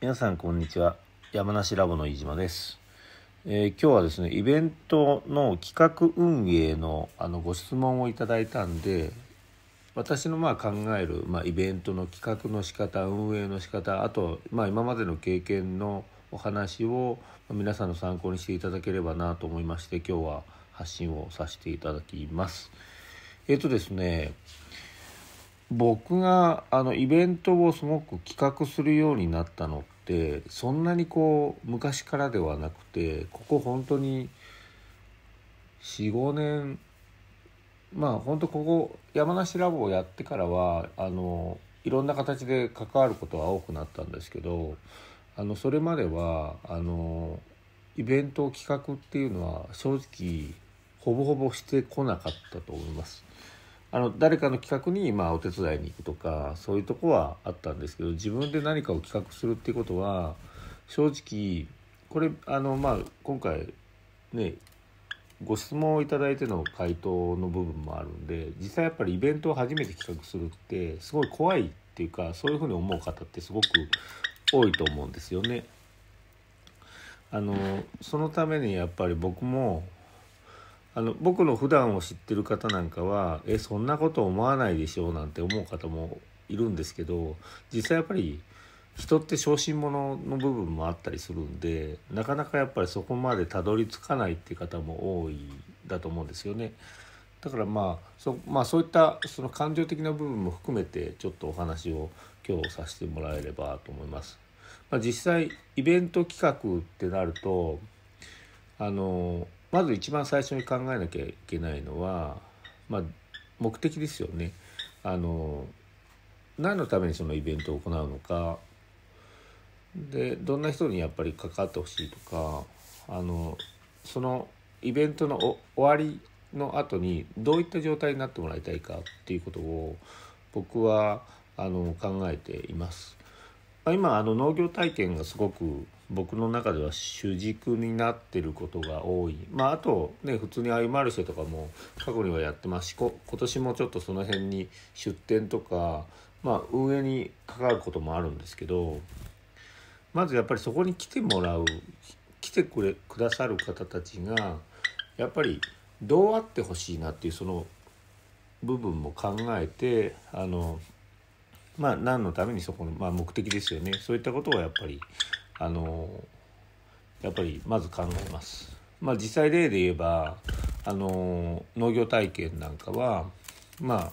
皆さんこんにちは山梨ラボの飯島です、えー、今日はですねイベントの企画運営のあのご質問をいただいたんで私のまあ考える、まあ、イベントの企画の仕方運営の仕方あと、まあ、今までの経験のお話を皆さんの参考にしていただければなと思いまして今日は発信をさせていただきます。えっ、ー、とですね僕があのイベントをすごく企画するようになったのってそんなにこう昔からではなくてここ本当に45年まあ本当ここ山梨ラボをやってからはあのいろんな形で関わることは多くなったんですけどあのそれまではあのイベント企画っていうのは正直ほぼほぼしてこなかったと思います。あの誰かの企画にまあお手伝いに行くとかそういうとこはあったんですけど自分で何かを企画するっていうことは正直これあのまあ今回ねご質問をいただいての回答の部分もあるんで実際やっぱりイベントを初めて企画するってすごい怖いっていうかそういうふうに思う方ってすごく多いと思うんですよね。あのそのためにやっぱり僕もあの僕の普段を知ってる方なんかはえそんなこと思わないでしょうなんて思う方もいるんですけど実際やっぱり人って小心者の部分もあったりするんでなかなかやっぱりそこまでたどり着かないっていう方も多いだと思うんですよね。だからまあそ,、まあ、そういったその感情的な部分も含めてちょっとお話を今日させてもらえればと思います。まあ、実際イベント企画ってなるとあのまず一番最初に考えなきゃいけないのは、まあ、目的ですよね。あの何のためにそのイベントを行うのかでどんな人にやっぱり関わってほしいとかあのそのイベントの終わりの後にどういった状態になってもらいたいかっていうことを僕はあの考えています。今あの農業体験がすごく僕の中では主軸になってることが多いまああとね普通にアイマルシェとかも過去にはやってますし今年もちょっとその辺に出店とかまあ運営に関わることもあるんですけどまずやっぱりそこに来てもらう来てくれくださる方たちがやっぱりどうあってほしいなっていうその部分も考えてあのまあ何のためにそこの、まあ、目的ですよねそういったことをやっぱりあのやっぱりまず考えます。まあ、実際例で言えばあの農業体験なんかはまあ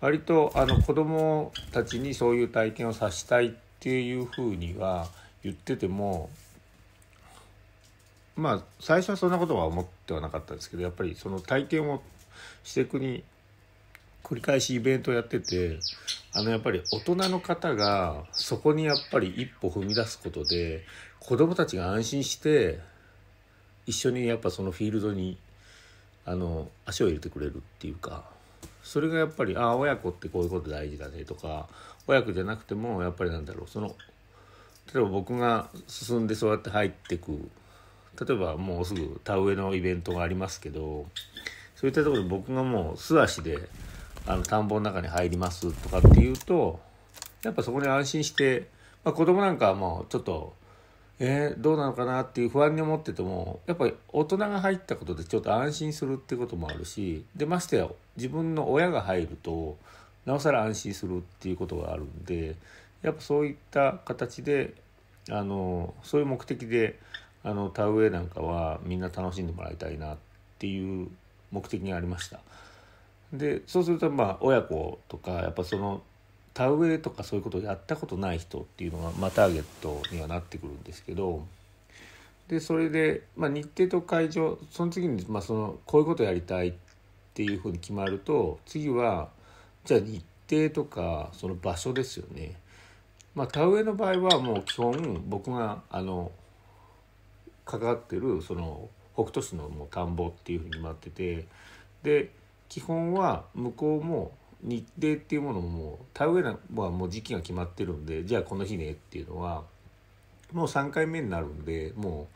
割とあの子どもたちにそういう体験をさせたいっていうふうには言っててもまあ最初はそんなことは思ってはなかったですけどやっぱりその体験をしていくに繰り返しイベントをやっててあのやっぱり大人の方がそこにやっぱり一歩踏み出すことで子どもたちが安心して一緒にやっぱそのフィールドにあの足を入れてくれるっていうかそれがやっぱりああ親子ってこういうこと大事だねとか親子じゃなくてもやっぱりなんだろうその例えば僕が進んでそうやって入ってく例えばもうすぐ田植えのイベントがありますけどそういったところで僕がもう素足で。あの田んぼの中に入りますとかっていうとやっぱそこに安心して、まあ、子供なんかはもうちょっとえー、どうなのかなっていう不安に思っててもやっぱり大人が入ったことでちょっと安心するってこともあるしでましてや自分の親が入るとなおさら安心するっていうことがあるんでやっぱそういった形であのそういう目的であの田植えなんかはみんな楽しんでもらいたいなっていう目的がありました。でそうするとまあ親子とかやっぱその田植えとかそういうことをやったことない人っていうのが、まあ、ターゲットにはなってくるんですけどでそれで、まあ、日程と会場その次に、まあ、そのこういうことやりたいっていうふうに決まると次はじゃあ日程とかその場所ですよね。まあ、田植えの場合はもう基本僕があの関わってるその北斗市のもう田んぼっていうふうに決まっててで基本は向こうも日程っていうものも田植えはもう時期が決まってるんでじゃあこの日ねっていうのはもう3回目になるんでも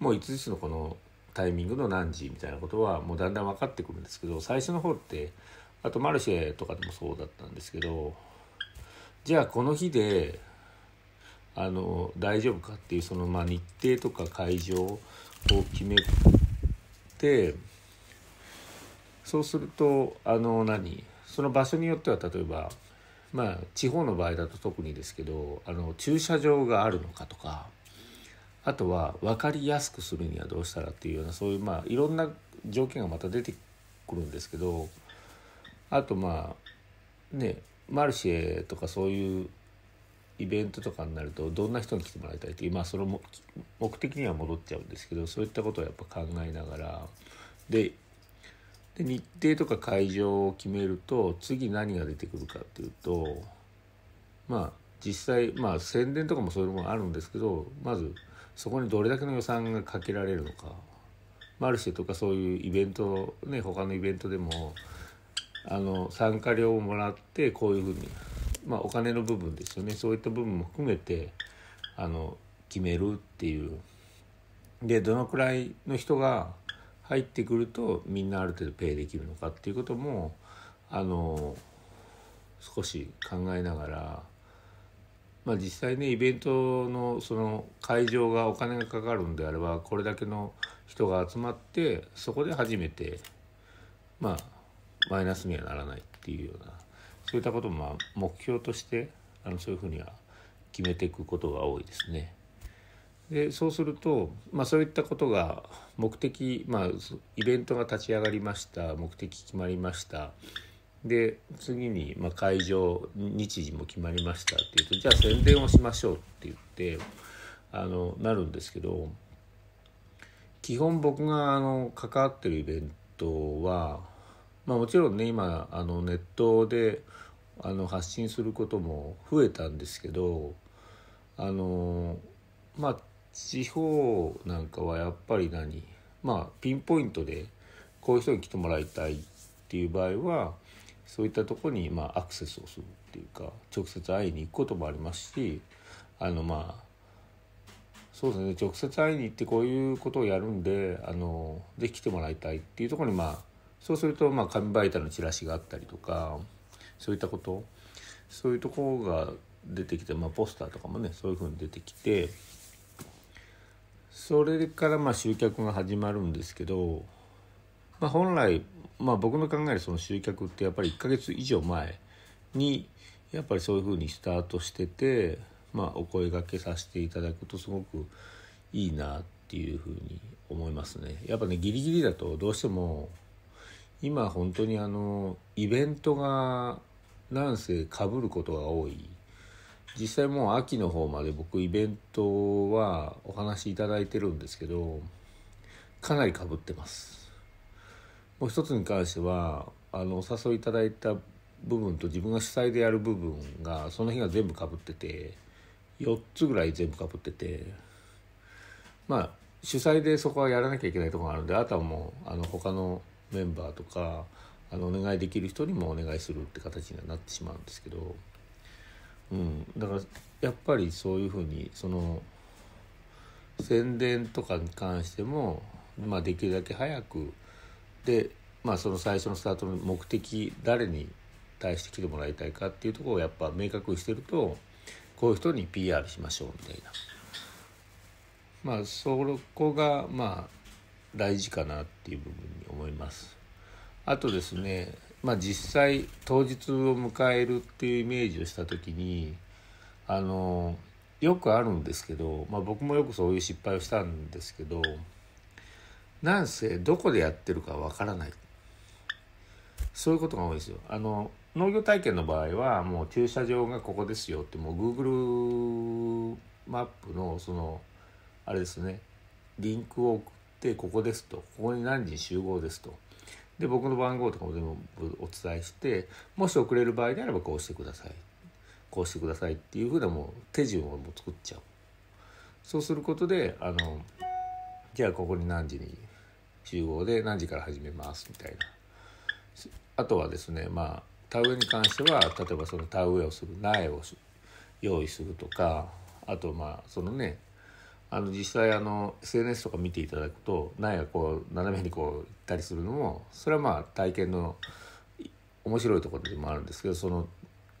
うもういつつのこのタイミングの何時みたいなことはもうだんだん分かってくるんですけど最初の方ってあとマルシェとかでもそうだったんですけどじゃあこの日であの大丈夫かっていうそのまあ日程とか会場を決めて。そうするとあの何その場所によっては例えばまあ地方の場合だと特にですけどあの駐車場があるのかとかあとは分かりやすくするにはどうしたらっていうようなそういうまあいろんな条件がまた出てくるんですけどあとまあねマルシェとかそういうイベントとかになるとどんな人に来てもらいたいっていう、まあ、その目的には戻っちゃうんですけどそういったことをやっぱ考えながらでで日程とか会場を決めると次何が出てくるかっていうとまあ実際まあ宣伝とかもそういうものあるんですけどまずそこにどれだけの予算がかけられるのかマルシェとかそういうイベントね他のイベントでもあの参加料をもらってこういうふうに、まあ、お金の部分ですよねそういった部分も含めてあの決めるっていう。でどのくらいの人が入ってくるとみんなある程度ペイできるのかっていうこともあの少し考えながら、まあ、実際ねイベントのその会場がお金がかかるんであればこれだけの人が集まってそこで初めてまあマイナスにはならないっていうようなそういったこともまあ目標としてあのそういうふうには決めていくことが多いですね。でそうすると、まあ、そういったことが目的、まあ、イベントが立ち上がりました目的決まりましたで次に、まあ、会場日時も決まりましたっていうとじゃあ宣伝をしましょうって言ってあのなるんですけど基本僕があの関わってるイベントは、まあ、もちろんね今あのネットであの発信することも増えたんですけどあのまあ地方なんかはやっぱり何まあピンポイントでこういう人に来てもらいたいっていう場合はそういったとこにまあアクセスをするっていうか直接会いに行くこともありますしあのまあそうですね直接会いに行ってこういうことをやるんであのぜひ来てもらいたいっていうところにまあそうするとまあ紙媒体のチラシがあったりとかそういったことそういうところが出てきて、まあ、ポスターとかもねそういうふうに出てきてそれからまあ集客が始まるんですけど、まあ、本来、まあ、僕の考えでその集客ってやっぱり1ヶ月以上前にやっぱりそういうふうにスタートしてて、まあ、お声がけさせていただくとすごくいいなっていうふうに思いますね。やっぱねギリギリだとどうしても今本当にあのイベントがなんせかぶることが多い実際もう秋の方まで僕イベントはお話いただいてるんですけどかなりかぶってますもう一つに関してはあのお誘いいただいた部分と自分が主催でやる部分がその日が全部かぶってて4つぐらい全部かぶっててまあ主催でそこはやらなきゃいけないところがあるんであとはもうあの他のメンバーとかあのお願いできる人にもお願いするって形にはなってしまうんですけどうん、だからやっぱりそういうふうにその宣伝とかに関しても、まあ、できるだけ早くで、まあ、その最初のスタートの目的誰に対して来てもらいたいかっていうところをやっぱ明確にしてるとこういう人に PR しましょうみたいな。まあ、そこがまあ大事かなっていう部分に思います。あとですねまあ、実際当日を迎えるっていうイメージをした時にあのよくあるんですけど、まあ、僕もよくそういう失敗をしたんですけどなんせどこでやってるかわからないそういうことが多いですよ。あの農業体験の場合はもう駐車場がここですよってもう Google マップのそのあれですねリンクを送ってここですとここに何時集合ですとで僕の番号とかも全部お伝えしてもし遅れる場合であればこうしてくださいこうしてくださいっていうふうなもう手順をもう作っちゃうそうすることであのじゃあここに何時に集合で何時から始めますみたいなあとはですねまあ田植えに関しては例えばその田植えをする苗を用意するとかあとまあそのねあの実際あの SNS とか見ていただくと苗がこう斜めにこう行ったりするのもそれはまあ体験の面白いところでもあるんですけどその、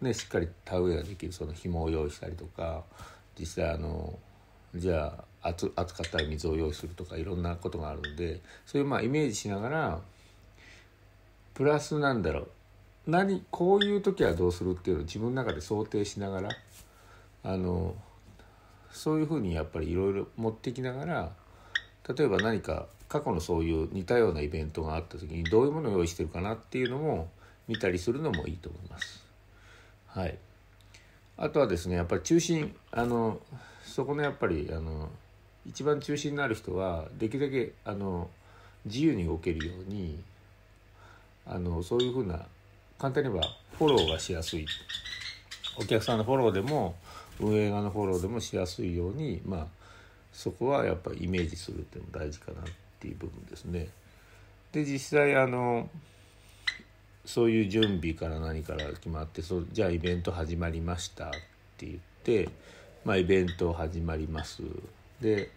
ね、しっかり田植えができるその紐を用意したりとか実際あのじゃあ暑かったら水を用意するとかいろんなことがあるのでそういうまあイメージしながらプラスなんだろう何こういう時はどうするっていうのを自分の中で想定しながらあのそういうふうにやっぱりいろいろ持ってきながら例えば何か過去のそういう似たようなイベントがあった時にどういうものを用意してるかなっていうのも見たりするのもいいと思います。はい、あとはですねやっぱり中心あのそこのやっぱりあの一番中心になる人はできるだけあの自由に動けるようにあのそういうふうな簡単に言えばフォローがしやすいお客さんのフォローでも運営側のフォローでもしやすいようにまあそこはやっぱイメージするっていうのも大事かなっていう部分ですね。で実際あのそういう準備から何から決まってそじゃあイベント始まりましたって言って、まあ、イベント始まります。で、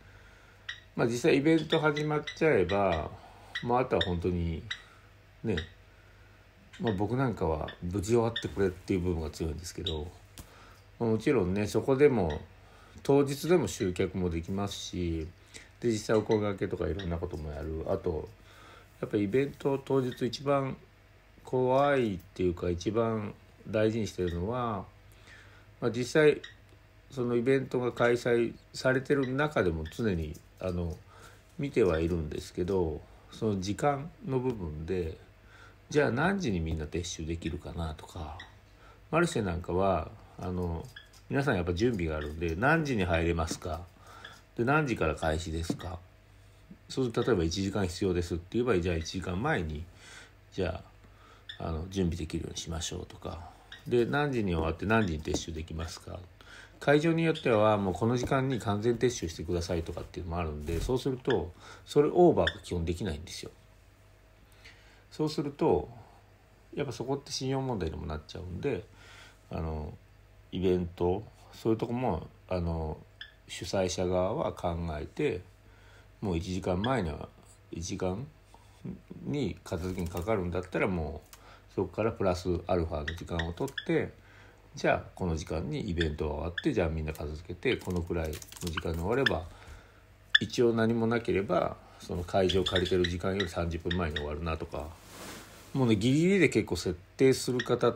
まあ、実際イベント始まっちゃえば、まあ、あとは本当にね、まあ、僕なんかは無事終わってくれっていう部分が強いんですけど。もちろんねそこでも当日でも集客もできますしで実際お声がけとかいろんなこともやるあとやっぱイベント当日一番怖いっていうか一番大事にしてるのは、まあ、実際そのイベントが開催されてる中でも常にあの見てはいるんですけどその時間の部分でじゃあ何時にみんな撤収できるかなとかマルシェなんかはあの皆さんやっぱ準備があるんで何時に入れますかで何時から開始ですかそうすると例えば1時間必要ですって言えばじゃあ1時間前にじゃああの準備できるようにしましょうとかで何時に終わって何時に撤収できますか会場によってはもうこの時間に完全撤収してくださいとかっていうのもあるんでそうするとそれオーバーが基本できないんですよ。そうするとやっぱそこって信用問題にもなっちゃうんであのイベントそういうとこもあの主催者側は考えてもう1時間前には1時間に片付けにかかるんだったらもうそこからプラスアルファの時間を取ってじゃあこの時間にイベントが終わってじゃあみんな片付けてこのくらいの時間に終われば一応何もなければその会場借りてる時間より30分前に終わるなとかもうねギリギリで結構設定する方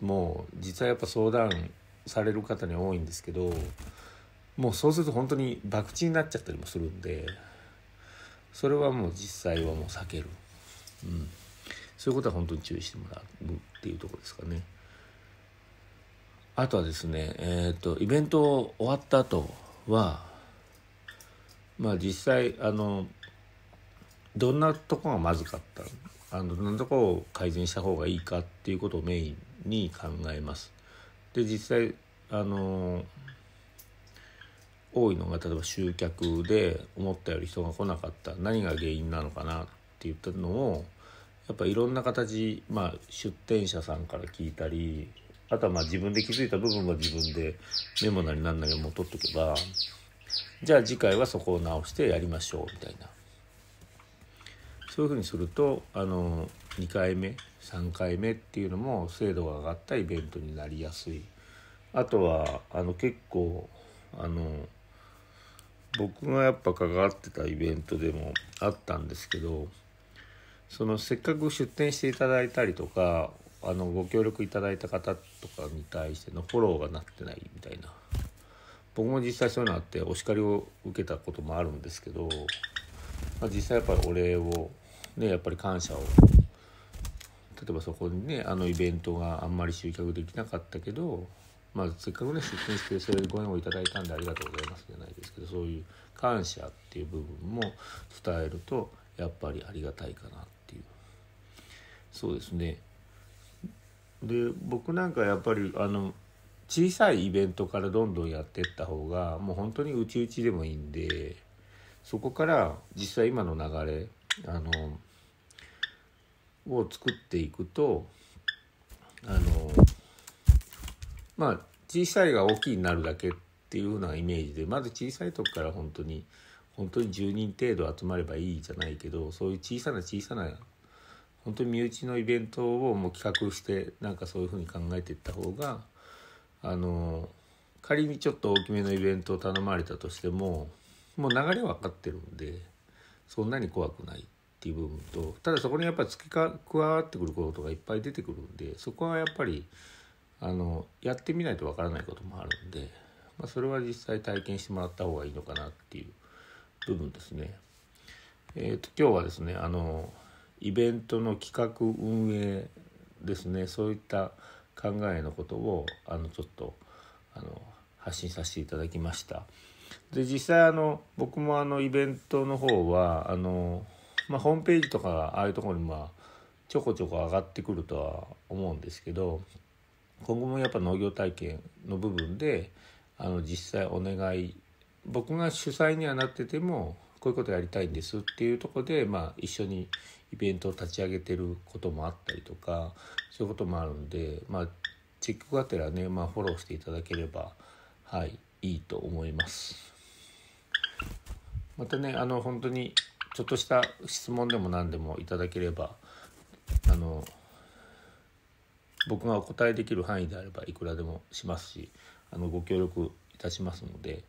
も実はやっぱ相談される方に多いんですけどもうそうすると本当に博打になっちゃったりもするんでそれはもう実際はもう避ける、うん、そういうことは本当に注意してもらうっていうとこですかねあとはですねえっ、ー、とイベント終わった後はまあ実際あのどんなとこがまずかったあのどんなとこを改善した方がいいかっていうことをメインに考えますで実際あの多いのが例えば集客で思ったより人が来なかった何が原因なのかなって言ったのをやっぱいろんな形、まあ、出店者さんから聞いたりあとはまあ自分で気づいた部分は自分でメモなりなんなりも取っとけばじゃあ次回はそこを直してやりましょうみたいなそういうふうにするとあの2回目3回目っていうのも精度が上がったイベントになりやすいあとはあの結構あの僕がやっぱ関わってたイベントでもあったんですけどそのせっかく出店していただいたりとかあのご協力いただいた方とかに対してのフォローがなってないみたいな僕も実際そういうのあってお叱りを受けたこともあるんですけど、まあ、実際やっぱりお礼をねやっぱり感謝を例えばそこにねあのイベントがあんまり集客できなかったけど、まあ、せっかくね出勤してそれでご縁をいただいたんでありがとうございますじゃないですけどそういう感謝っていう部分も伝えるとやっぱりありがたいかなっていうそうですねで僕なんかやっぱりあの小さいイベントからどんどんやってった方がもう本当にうちうちでもいいんでそこから実際今の流れあのを作っていくとあのまあ小さいが大きいになるだけっていうふうなイメージでまず小さい時から本当に本当に10人程度集まればいいじゃないけどそういう小さな小さな本当に身内のイベントをもう企画してなんかそういうふうに考えていった方があの仮にちょっと大きめのイベントを頼まれたとしてももう流れは分かってるんでそんなに怖くないっていう部分とただそこにやっぱり付き加わってくることがいっぱい出てくるんでそこはやっぱりあのやってみないとわからないこともあるんで、まあ、それは実際体験してもらった方がいいのかなっていう部分ですね。えーと今日はですねあのイベントの企画運営ですねそういった考えのことをあのちょっとあの発信させていただきました。で実際あの僕もあのイベントの方はあのまあ、ホームページとかああいうところにまあちょこちょこ上がってくるとは思うんですけど今後もやっぱ農業体験の部分であの実際お願い僕が主催にはなっててもこういうことやりたいんですっていうとこで、まあ、一緒にイベントを立ち上げてることもあったりとかそういうこともあるんで、まあ、チェックがてらね、まあ、フォローしていただければ、はい、いいと思います。またねあの本当にちょっとした質問でも何でもいただければあの僕がお答えできる範囲であればいくらでもしますしあのご協力いたしますので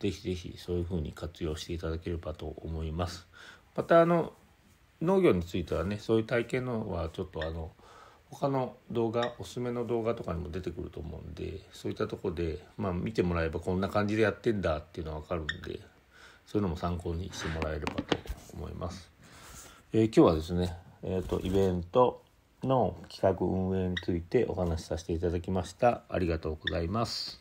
是非是非そういうふうに活用していただければと思います。またあの農業についてはねそういう体験のはちょっとあの他の動画おすすめの動画とかにも出てくると思うんでそういったとこで、まあ、見てもらえばこんな感じでやってんだっていうのは分かるんでそういうのも参考にしてもらえればと思います。えー、今日はですね、えーと、とイベントの企画運営についてお話しさせていただきました。ありがとうございます。